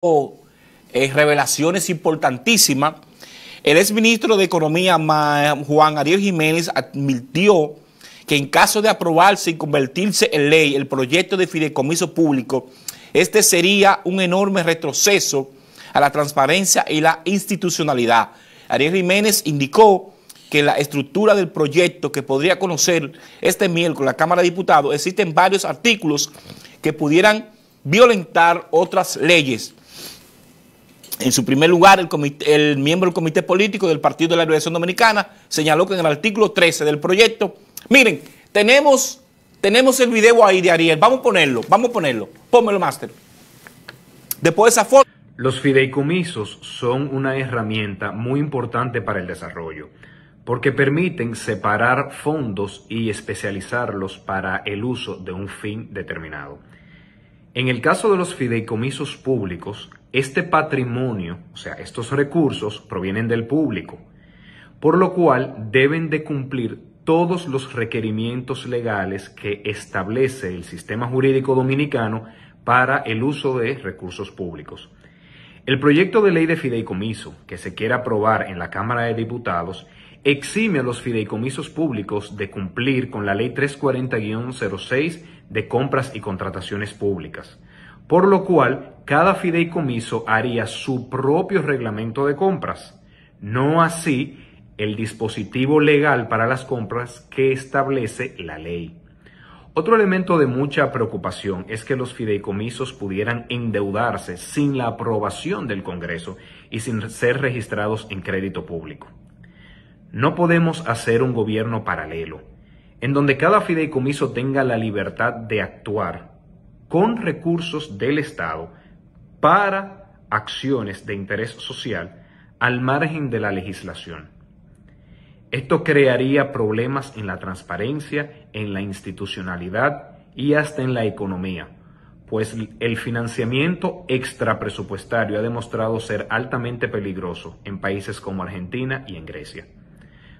...o eh, revelaciones importantísimas. El exministro de Economía, Juan Ariel Jiménez, admitió que en caso de aprobarse y convertirse en ley el proyecto de fideicomiso público, este sería un enorme retroceso a la transparencia y la institucionalidad. Ariel Jiménez indicó que la estructura del proyecto que podría conocer este miércoles la Cámara de Diputados existen varios artículos que pudieran violentar otras leyes en su primer lugar, el, miembro del Comité Político del Partido de la Liberación Dominicana señaló que en el artículo 13 del proyecto, miren, tenemos, tenemos el video ahí de Ariel, vamos a ponerlo, vamos a ponerlo, pónmelo, máster. Después de esa foto... Los fideicomisos son una herramienta muy importante para el desarrollo, porque permiten separar fondos y especializarlos para el uso de un fin determinado. En el caso de los fideicomisos públicos, este patrimonio, o sea, estos recursos provienen del público, por lo cual deben de cumplir todos los requerimientos legales que establece el sistema jurídico dominicano para el uso de recursos públicos. El proyecto de ley de fideicomiso que se quiere aprobar en la Cámara de Diputados exime a los fideicomisos públicos de cumplir con la Ley 340-06 de compras y contrataciones públicas, por lo cual cada fideicomiso haría su propio reglamento de compras, no así el dispositivo legal para las compras que establece la ley. Otro elemento de mucha preocupación es que los fideicomisos pudieran endeudarse sin la aprobación del Congreso y sin ser registrados en crédito público. No podemos hacer un gobierno paralelo, en donde cada fideicomiso tenga la libertad de actuar con recursos del Estado para acciones de interés social al margen de la legislación. Esto crearía problemas en la transparencia, en la institucionalidad y hasta en la economía, pues el financiamiento extrapresupuestario ha demostrado ser altamente peligroso en países como Argentina y en Grecia.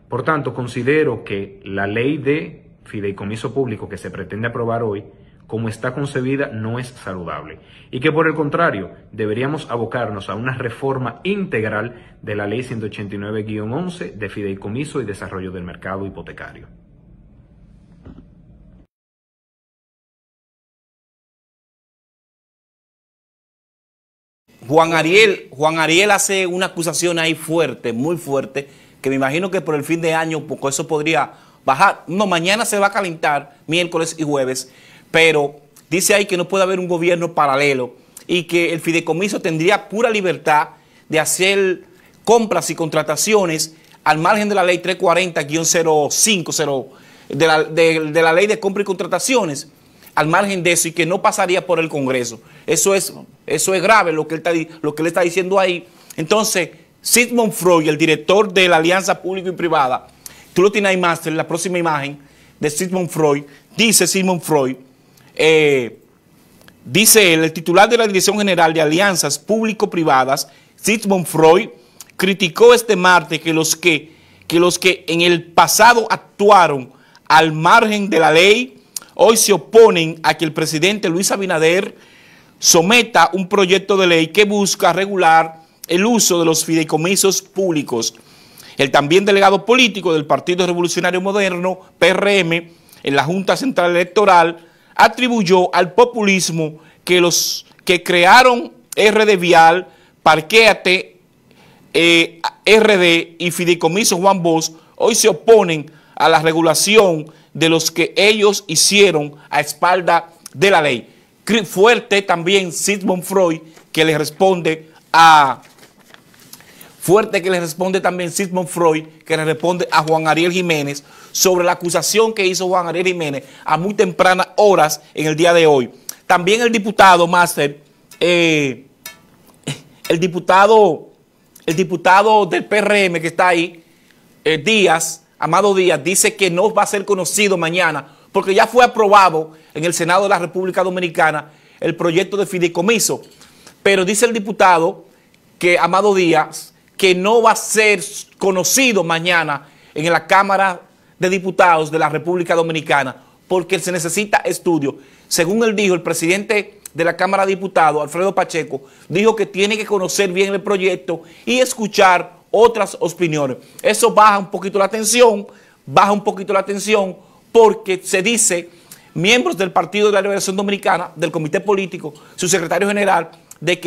Por tanto, considero que la ley de fideicomiso público que se pretende aprobar hoy como está concebida, no es saludable. Y que por el contrario, deberíamos abocarnos a una reforma integral de la Ley 189-11 de Fideicomiso y Desarrollo del Mercado Hipotecario. Juan Ariel, Juan Ariel hace una acusación ahí fuerte, muy fuerte, que me imagino que por el fin de año poco pues, eso podría bajar. No, mañana se va a calentar, miércoles y jueves pero dice ahí que no puede haber un gobierno paralelo y que el fideicomiso tendría pura libertad de hacer compras y contrataciones al margen de la ley 340-050 de la, ley de compra y contrataciones al margen de eso y que no pasaría por el Congreso. Eso es, eso es grave lo que, él está, lo que está diciendo ahí. Entonces, Sigmund Freud, el director de la Alianza Público y Privada, tú lo tienes la próxima imagen de Sigmund Freud, dice Sigmund Freud, eh, dice el titular de la Dirección General de Alianzas Público-Privadas, Sigmund Freud, criticó este martes que los que, que los que en el pasado actuaron al margen de la ley, hoy se oponen a que el presidente Luis Abinader someta un proyecto de ley que busca regular el uso de los fideicomisos públicos. El también delegado político del Partido Revolucionario Moderno, PRM, en la Junta Central Electoral, atribuyó al populismo que los que crearon RD Vial, Parquéate, eh, RD y Fideicomiso Juan Bosch hoy se oponen a la regulación de los que ellos hicieron a espalda de la ley. Fuerte también Sidmon Freud que le responde a fuerte que le responde también Sigmund Freud, que le responde a Juan Ariel Jiménez sobre la acusación que hizo Juan Ariel Jiménez a muy temprana horas en el día de hoy. También el diputado Máster, eh, el diputado, el diputado del PRM que está ahí, eh, Díaz, Amado Díaz, dice que no va a ser conocido mañana porque ya fue aprobado en el Senado de la República Dominicana el proyecto de fideicomiso. Pero dice el diputado que Amado Díaz que no va a ser conocido mañana en la Cámara de Diputados de la República Dominicana porque se necesita estudio. Según él dijo, el presidente de la Cámara de Diputados, Alfredo Pacheco, dijo que tiene que conocer bien el proyecto y escuchar otras opiniones. Eso baja un poquito la tensión, baja un poquito la tensión, porque se dice miembros del Partido de la Liberación Dominicana, del Comité Político, su secretario general, de que